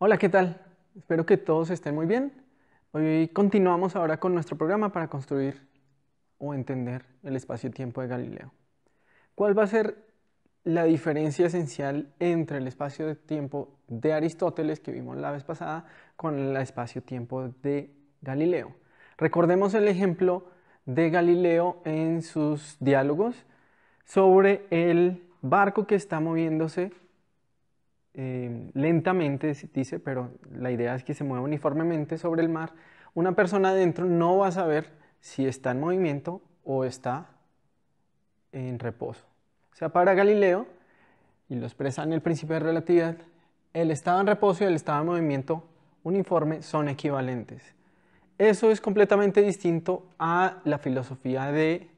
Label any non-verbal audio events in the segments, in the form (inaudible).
Hola, ¿qué tal? Espero que todos estén muy bien. Hoy continuamos ahora con nuestro programa para construir o entender el espacio-tiempo de Galileo. ¿Cuál va a ser la diferencia esencial entre el espacio-tiempo de Aristóteles que vimos la vez pasada con el espacio-tiempo de Galileo? Recordemos el ejemplo de Galileo en sus diálogos sobre el barco que está moviéndose eh, lentamente, dice, pero la idea es que se mueva uniformemente sobre el mar, una persona adentro no va a saber si está en movimiento o está en reposo. O sea, para Galileo, y lo expresa en el principio de relatividad, el estado en reposo y el estado en movimiento uniforme son equivalentes. Eso es completamente distinto a la filosofía de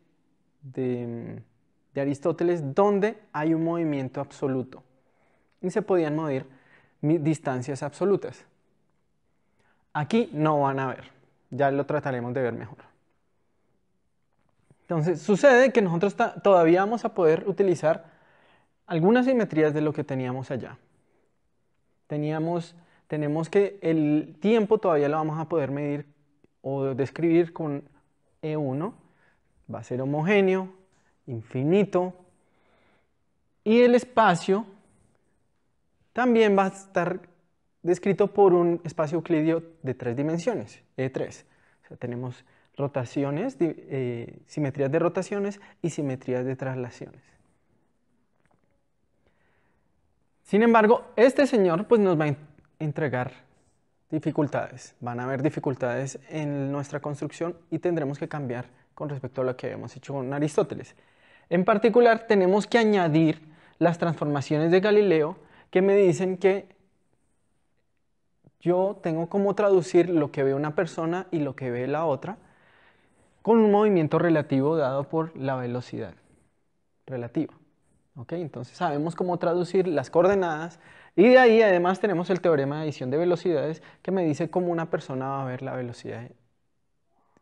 Aristóteles, donde hay un movimiento absoluto y se podían medir distancias absolutas. Aquí no van a ver, ya lo trataremos de ver mejor. Entonces sucede que nosotros todavía vamos a poder utilizar algunas simetrías de lo que teníamos allá. Teníamos, tenemos que el tiempo todavía lo vamos a poder medir o describir con E1, va a ser homogéneo, infinito, y el espacio también va a estar descrito por un espacio euclídeo de tres dimensiones, E3. O sea, tenemos rotaciones, eh, simetrías de rotaciones y simetrías de traslaciones. Sin embargo, este señor pues, nos va a entregar dificultades. Van a haber dificultades en nuestra construcción y tendremos que cambiar con respecto a lo que habíamos hecho con Aristóteles. En particular, tenemos que añadir las transformaciones de Galileo que me dicen que yo tengo cómo traducir lo que ve una persona y lo que ve la otra con un movimiento relativo dado por la velocidad relativa. ¿Ok? Entonces sabemos cómo traducir las coordenadas y de ahí además tenemos el teorema de adición de velocidades que me dice cómo una persona va a ver la velocidad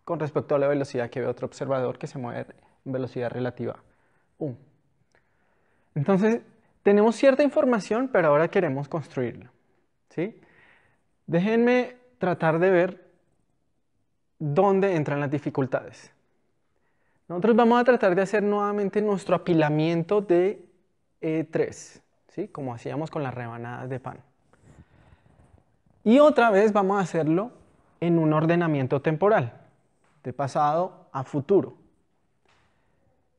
con respecto a la velocidad que ve otro observador que se mueve en velocidad relativa 1. Entonces, tenemos cierta información, pero ahora queremos construirla. ¿sí? Déjenme tratar de ver dónde entran las dificultades. Nosotros vamos a tratar de hacer nuevamente nuestro apilamiento de E3, ¿sí? como hacíamos con las rebanadas de pan. Y otra vez vamos a hacerlo en un ordenamiento temporal, de pasado a futuro.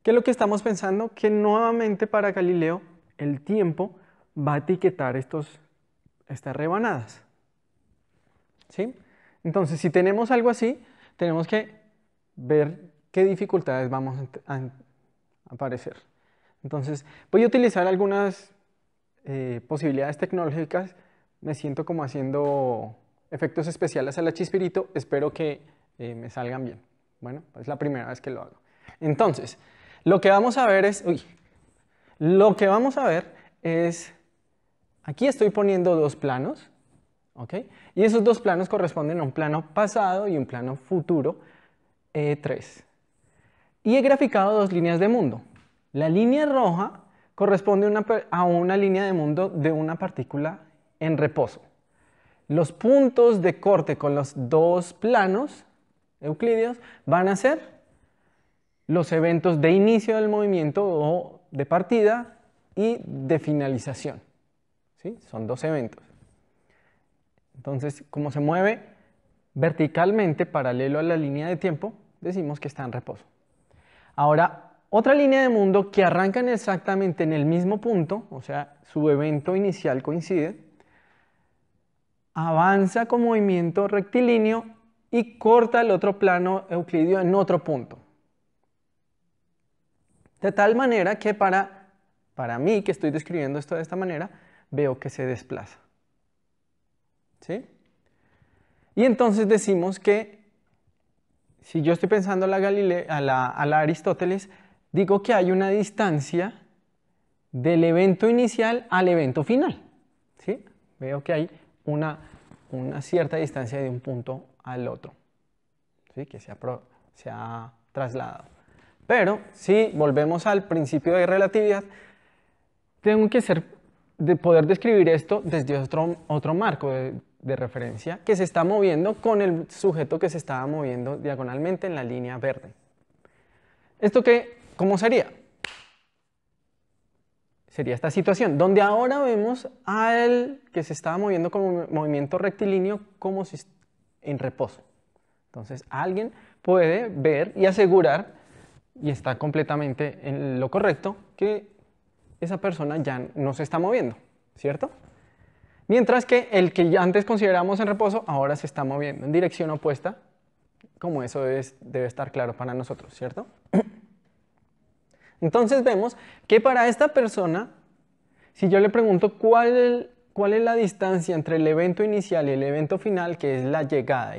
¿Qué es lo que estamos pensando? Que nuevamente para Galileo el tiempo va a etiquetar estos, estas rebanadas. ¿Sí? Entonces, si tenemos algo así, tenemos que ver qué dificultades vamos a aparecer. Entonces, voy a utilizar algunas eh, posibilidades tecnológicas. Me siento como haciendo efectos especiales al la Espero que eh, me salgan bien. Bueno, es la primera vez que lo hago. Entonces, lo que vamos a ver es... Uy, lo que vamos a ver es, aquí estoy poniendo dos planos, ¿ok? Y esos dos planos corresponden a un plano pasado y un plano futuro, E3. Y he graficado dos líneas de mundo. La línea roja corresponde a una línea de mundo de una partícula en reposo. Los puntos de corte con los dos planos euclídeos van a ser los eventos de inicio del movimiento o de partida y de finalización. ¿sí? Son dos eventos. Entonces, como se mueve verticalmente paralelo a la línea de tiempo, decimos que está en reposo. Ahora, otra línea de mundo que arrancan exactamente en el mismo punto, o sea, su evento inicial coincide, avanza con movimiento rectilíneo y corta el otro plano euclidio en otro punto. De tal manera que para, para mí, que estoy describiendo esto de esta manera, veo que se desplaza. ¿Sí? Y entonces decimos que, si yo estoy pensando a la, Aristóteles, digo que hay una distancia del evento inicial al evento final. ¿Sí? Veo que hay una, cierta distancia de un punto al otro, ¿sí? que se ha trasladado. Pero si volvemos al principio de relatividad, tengo que ser, de poder describir esto desde otro, otro marco de, referencia que se está moviendo con el sujeto que se estaba moviendo diagonalmente en la línea verde. ¿Esto qué? ¿Cómo sería? Sería esta situación, donde ahora vemos al que se estaba moviendo como movimiento rectilíneo como si en reposo. Entonces alguien puede ver y asegurar y está completamente en lo correcto, que esa persona ya no se está moviendo, ¿cierto? Mientras que el que antes consideramos en reposo ahora se está moviendo en dirección opuesta, como eso es, debe estar claro para nosotros, ¿cierto? (clears throat) Entonces vemos que para esta persona, si yo le pregunto cuál, cuál es la distancia entre el evento inicial y el evento final, que es la llegada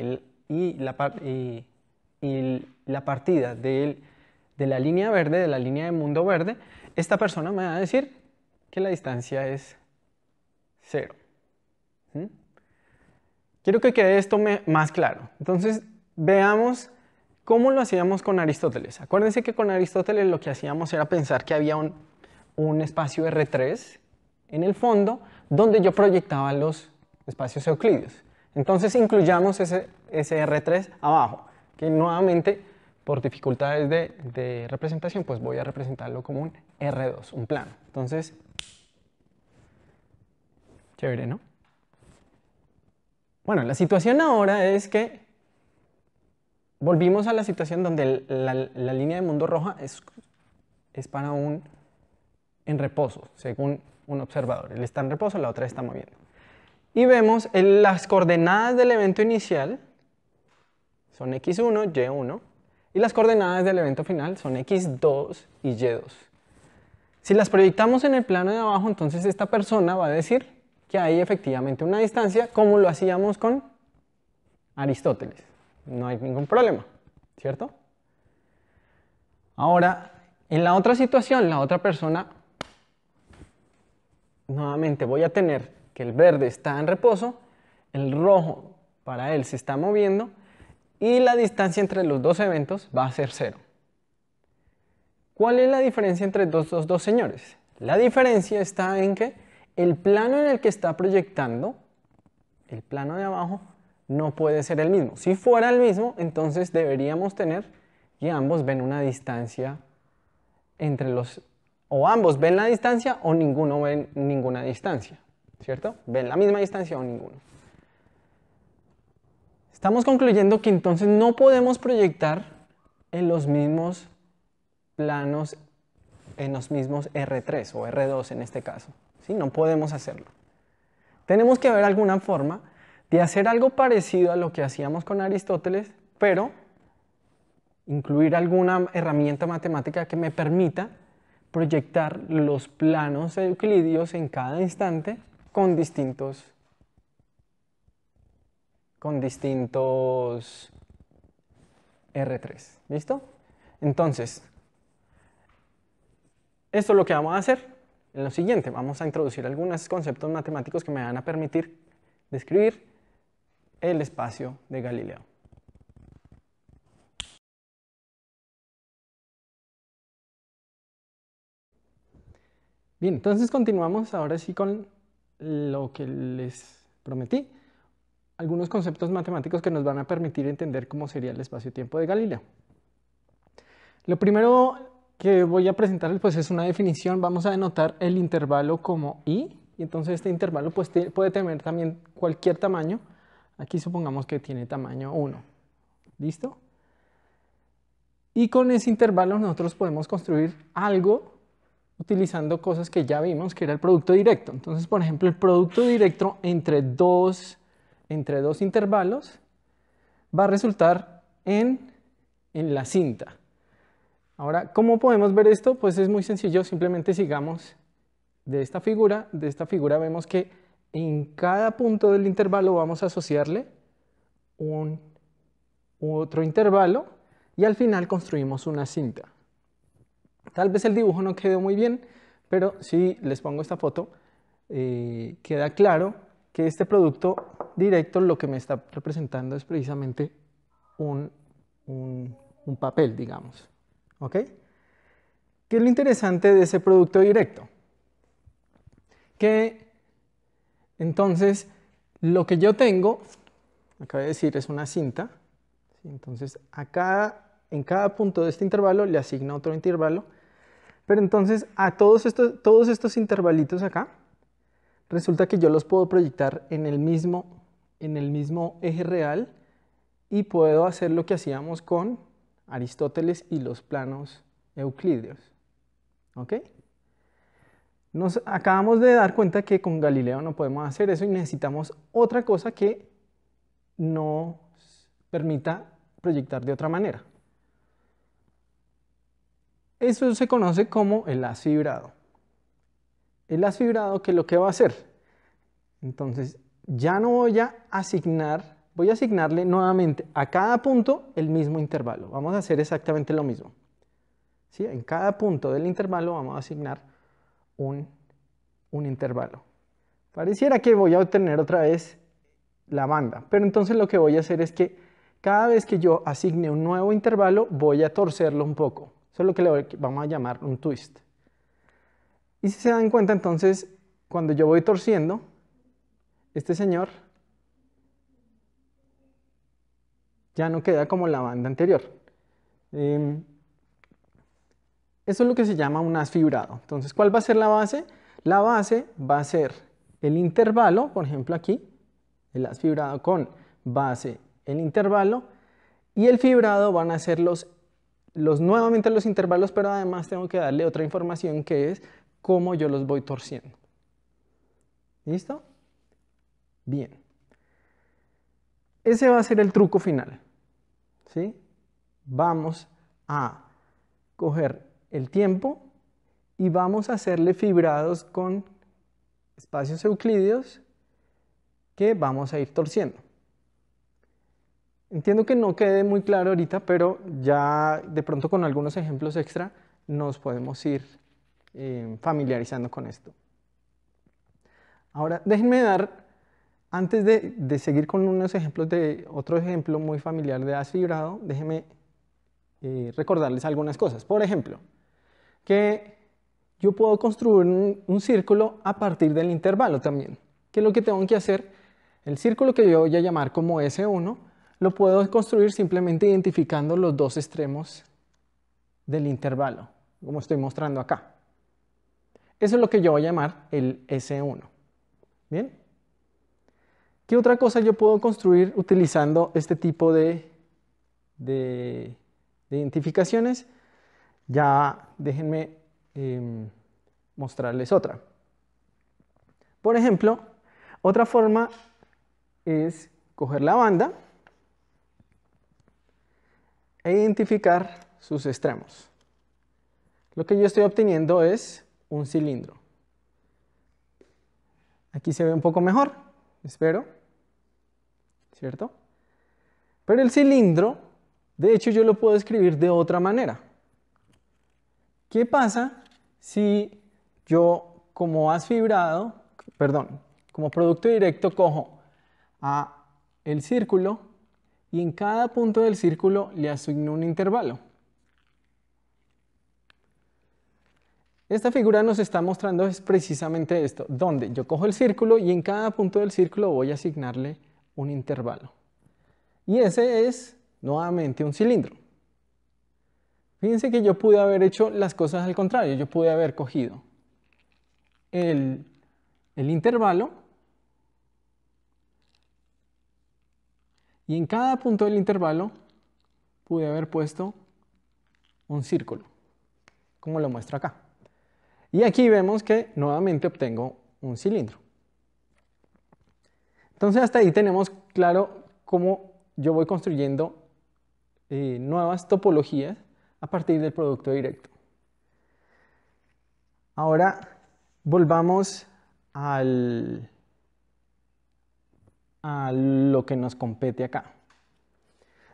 y, la, y, y la partida del de la línea verde, de la línea de mundo verde, esta persona me va a decir que la distancia es cero. ¿Mm? Quiero que quede esto más claro. Entonces, veamos cómo lo hacíamos con Aristóteles. Acuérdense que con Aristóteles lo que hacíamos era pensar que había un, espacio R3 en el fondo donde yo proyectaba los espacios euclídeos. Entonces, incluyamos ese, ese R3 abajo, que nuevamente por dificultades de, representación, pues voy a representarlo como un R2, un plano. Entonces, chévere, ¿no? Bueno, la situación ahora es que volvimos a la situación donde la, línea de mundo roja es, es, para un en reposo, según un observador. Él está en reposo, la otra está moviendo. Y vemos las coordenadas del evento inicial son x1, y1, y las coordenadas del evento final son x2 y y2. Si las proyectamos en el plano de abajo, entonces esta persona va a decir que hay efectivamente una distancia, como lo hacíamos con Aristóteles. No hay ningún problema, ¿cierto? Ahora, en la otra situación, la otra persona, nuevamente voy a tener que el verde está en reposo, el rojo para él se está moviendo, y la distancia entre los dos eventos va a ser cero. ¿Cuál es la diferencia entre estos dos señores? La diferencia está en que el plano en el que está proyectando, el plano de abajo, no puede ser el mismo. Si fuera el mismo, entonces deberíamos tener que ambos ven una distancia entre los... o ambos ven la distancia o ninguno ven ninguna distancia, ¿cierto? Ven la misma distancia o ninguno. Estamos concluyendo que entonces no podemos proyectar en los mismos planos, en los mismos R3 o R2 en este caso. ¿sí? No podemos hacerlo. Tenemos que ver alguna forma de hacer algo parecido a lo que hacíamos con Aristóteles, pero incluir alguna herramienta matemática que me permita proyectar los planos euclídeos en cada instante con distintos con distintos R3. ¿Listo? Entonces, esto es lo que vamos a hacer. En lo siguiente, vamos a introducir algunos conceptos matemáticos que me van a permitir describir el espacio de Galileo. Bien, entonces continuamos ahora sí con lo que les prometí, algunos conceptos matemáticos que nos van a permitir entender cómo sería el espacio-tiempo de Galileo. Lo primero que voy a presentarles pues, es una definición. Vamos a denotar el intervalo como i. Y entonces este intervalo pues, puede tener también cualquier tamaño. Aquí supongamos que tiene tamaño 1. ¿Listo? Y con ese intervalo nosotros podemos construir algo utilizando cosas que ya vimos, que era el producto directo. Entonces, por ejemplo, el producto directo entre dos entre dos intervalos va a resultar en, la cinta. Ahora, ¿cómo podemos ver esto? Pues es muy sencillo, simplemente sigamos de esta figura. De esta figura vemos que en cada punto del intervalo vamos a asociarle un otro intervalo y al final construimos una cinta. Tal vez el dibujo no quedó muy bien, pero si les pongo esta foto, eh, queda claro que este producto directo lo que me está representando es precisamente un, papel, digamos. ¿Ok? ¿Qué es lo interesante de ese producto directo? Que entonces lo que yo tengo, acabo de decir, es una cinta. Entonces acá, en cada punto de este intervalo le asigno otro intervalo. Pero entonces a todos estos, todos estos intervalitos acá, resulta que yo los puedo proyectar en el mismo en el mismo eje real y puedo hacer lo que hacíamos con Aristóteles y los planos euclídeos. ¿Ok? Nos acabamos de dar cuenta que con Galileo no podemos hacer eso y necesitamos otra cosa que nos permita proyectar de otra manera. Eso se conoce como el haz fibrado. El haz fibrado es lo que va a hacer. Entonces, ya no voy a asignar, voy a asignarle nuevamente a cada punto el mismo intervalo. Vamos a hacer exactamente lo mismo. ¿Sí? En cada punto del intervalo vamos a asignar un, un intervalo. Pareciera que voy a obtener otra vez la banda, pero entonces lo que voy a hacer es que cada vez que yo asigne un nuevo intervalo voy a torcerlo un poco. Eso es lo que le vamos a llamar un twist. Y si se dan cuenta entonces, cuando yo voy torciendo, este señor ya no queda como la banda anterior. Em, eso es lo que se llama un asfibrado fibrado. Entonces, ¿cuál va a ser la base? La base va a ser el intervalo, por ejemplo aquí, el asfibrado fibrado con base, el intervalo, y el fibrado van a ser los, los nuevamente los intervalos, pero además tengo que darle otra información que es cómo yo los voy torciendo. ¿Listo? Bien. Ese va a ser el truco final. ¿sí? Vamos a coger el tiempo y vamos a hacerle fibrados con espacios euclídeos que vamos a ir torciendo. Entiendo que no quede muy claro ahorita, pero ya de pronto con algunos ejemplos extra nos podemos ir eh, familiarizando con esto. Ahora, déjenme dar antes de, seguir con unos ejemplos de otro ejemplo muy familiar de asfibrado, déjenme eh, recordarles algunas cosas. Por ejemplo, que yo puedo construir un, un, círculo a partir del intervalo también. Que lo que tengo que hacer, el círculo que yo voy a llamar como S1, lo puedo construir simplemente identificando los dos extremos del intervalo, como estoy mostrando acá. Eso es lo que yo voy a llamar el S1. ¿Bien? ¿Qué otra cosa yo puedo construir utilizando este tipo de, identificaciones? Ya déjenme em, mostrarles otra. Por ejemplo, otra forma es coger la banda e identificar sus extremos. Lo que yo estoy obteniendo es un cilindro. Aquí se ve un poco mejor, espero. ¿cierto? Pero el cilindro, de hecho yo lo puedo escribir de otra manera. ¿Qué pasa si yo como has fibrado, perdón, como producto directo cojo a el círculo y en cada punto del círculo le asigno un intervalo? Esta figura nos está mostrando es precisamente esto, donde yo cojo el círculo y en cada punto del círculo voy a asignarle un intervalo. Y ese es nuevamente un cilindro. Fíjense que yo pude haber hecho las cosas al contrario. Yo pude haber cogido el, intervalo y en cada punto del intervalo pude haber puesto un círculo, como lo muestro acá. Y aquí vemos que nuevamente obtengo un cilindro. Entonces hasta ahí tenemos claro cómo yo voy construyendo eh, nuevas topologías a partir del producto directo. Ahora volvamos al, a lo que nos compete acá.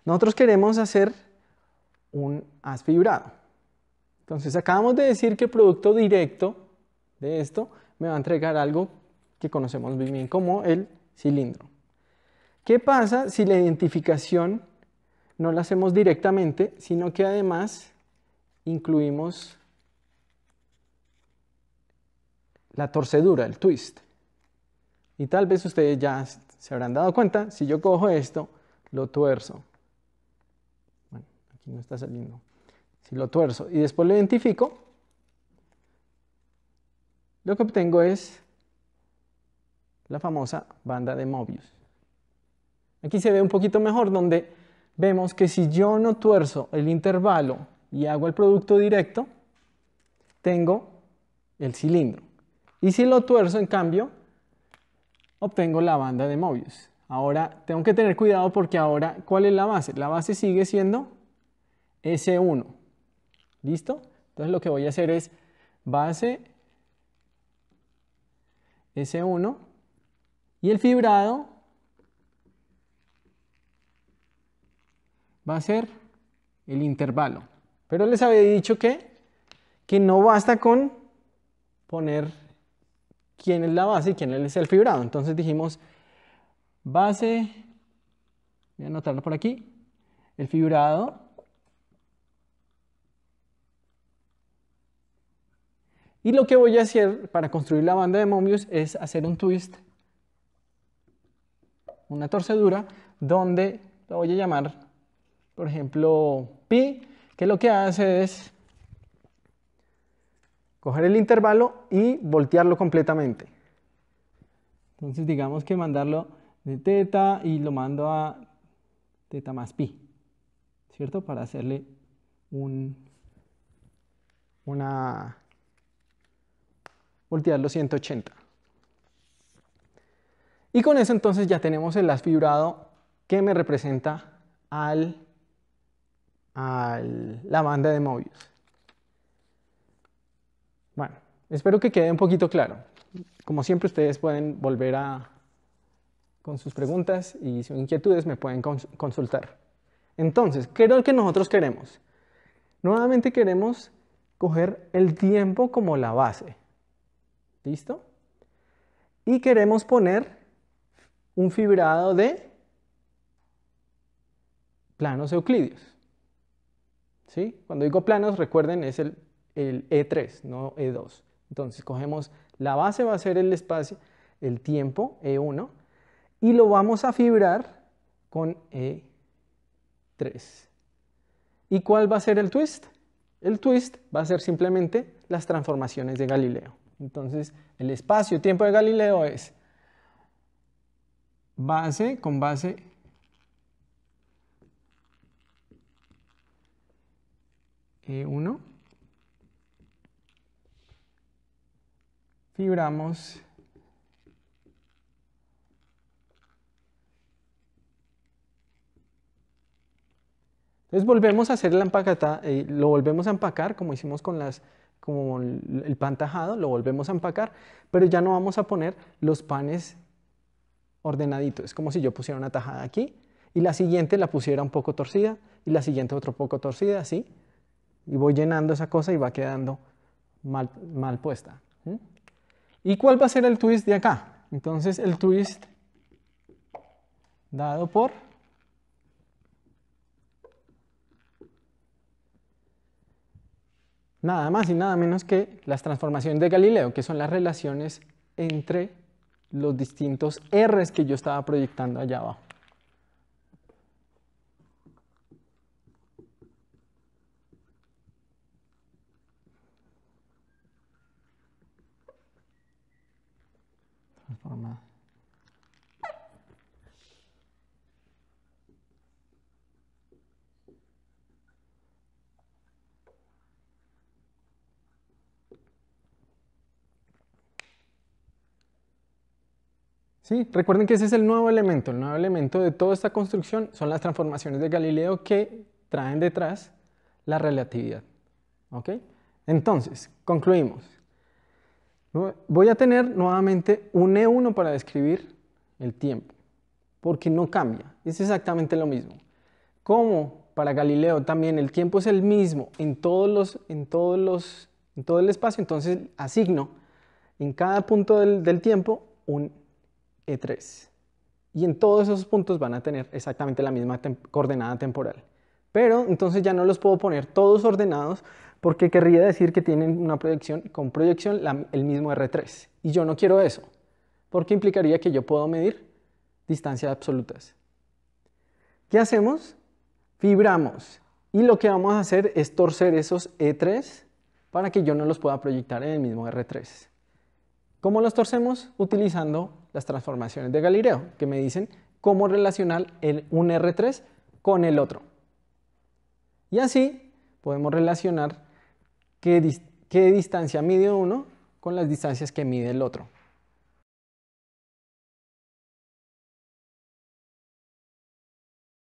Nosotros queremos hacer un asfibrado. Entonces acabamos de decir que el producto directo de esto me va a entregar algo que conocemos muy bien como el cilindro. ¿Qué pasa si la identificación no la hacemos directamente, sino que además incluimos la torcedura, el twist? Y tal vez ustedes ya se habrán dado cuenta, si yo cojo esto, lo tuerzo. Bueno, aquí no está saliendo. Si lo tuerzo y después lo identifico, lo que obtengo es la famosa banda de Mobius. Aquí se ve un poquito mejor donde vemos que si yo no tuerzo el intervalo y hago el producto directo, tengo el cilindro. Y si lo tuerzo, en cambio, obtengo la banda de Mobius. Ahora tengo que tener cuidado porque ahora, ¿cuál es la base? La base sigue siendo S1. ¿Listo? Entonces lo que voy a hacer es base S1 y el fibrado va a ser el intervalo. Pero les había dicho que, que no basta con poner quién es la base y quién es el fibrado. Entonces dijimos base, voy a anotarlo por aquí, el fibrado Y lo que voy a hacer para construir la banda de Mobius es hacer un twist una torcedura donde lo voy a llamar, por ejemplo, pi, que lo que hace es coger el intervalo y voltearlo completamente. Entonces digamos que mandarlo de teta y lo mando a teta más pi, ¿cierto? Para hacerle un, una, voltearlo 180. Y con eso entonces ya tenemos el asfibrado que me representa al, al, la banda de Mobius. Bueno, espero que quede un poquito claro. Como siempre ustedes pueden volver a con sus preguntas y sus inquietudes me pueden consultar. Entonces, ¿qué es lo que nosotros queremos? Nuevamente queremos coger el tiempo como la base. ¿Listo? Y queremos poner un fibrado de planos euclídeos. Cuando digo planos, recuerden, es el, el E3, no E2. Entonces cogemos la base, va a ser el espacio, el tiempo, E1, y lo vamos a fibrar con E3. ¿Y cuál va a ser el twist? El twist va a ser simplemente las transformaciones de Galileo. Entonces, el espacio-tiempo de Galileo es base con base E1. Fibramos Entonces volvemos a hacer el empacata, y eh, lo volvemos a empacar como hicimos con las como el pan tajado, lo volvemos a empacar, pero ya no vamos a poner los panes ordenadito. Es como si yo pusiera una tajada aquí y la siguiente la pusiera un poco torcida y la siguiente otro poco torcida, así. Y voy llenando esa cosa y va quedando mal, puesta. ¿Y cuál va a ser el twist de acá? Entonces el twist dado por nada más y nada menos que las transformaciones de Galileo, que son las relaciones entre los distintos Rs que yo estaba proyectando allá abajo. Sí, recuerden que ese es el nuevo elemento. El nuevo elemento de toda esta construcción son las transformaciones de Galileo que traen detrás la relatividad. ¿Ok? Entonces, concluimos. Voy a tener nuevamente un E1 para describir el tiempo, porque no cambia, es exactamente lo mismo. Como para Galileo también el tiempo es el mismo en, todos los, en, todos todo el espacio, entonces asigno en cada punto del, del tiempo un e3. Y en todos esos puntos van a tener exactamente la misma coordenada temporal. Pero entonces ya no los puedo poner todos ordenados porque querría decir que tienen una proyección con proyección el mismo R3. Y yo no quiero eso, porque implicaría que yo puedo medir distancias absolutas. ¿Qué hacemos? Fibramos. Y lo que vamos a hacer es torcer esos E3 para que yo no los pueda proyectar en el mismo R3. ¿Cómo los torcemos? Utilizando las transformaciones de Galileo, que me dicen cómo relacionar el, un R3 con el otro. Y así podemos relacionar qué distancia mide uno con las distancias que mide el otro.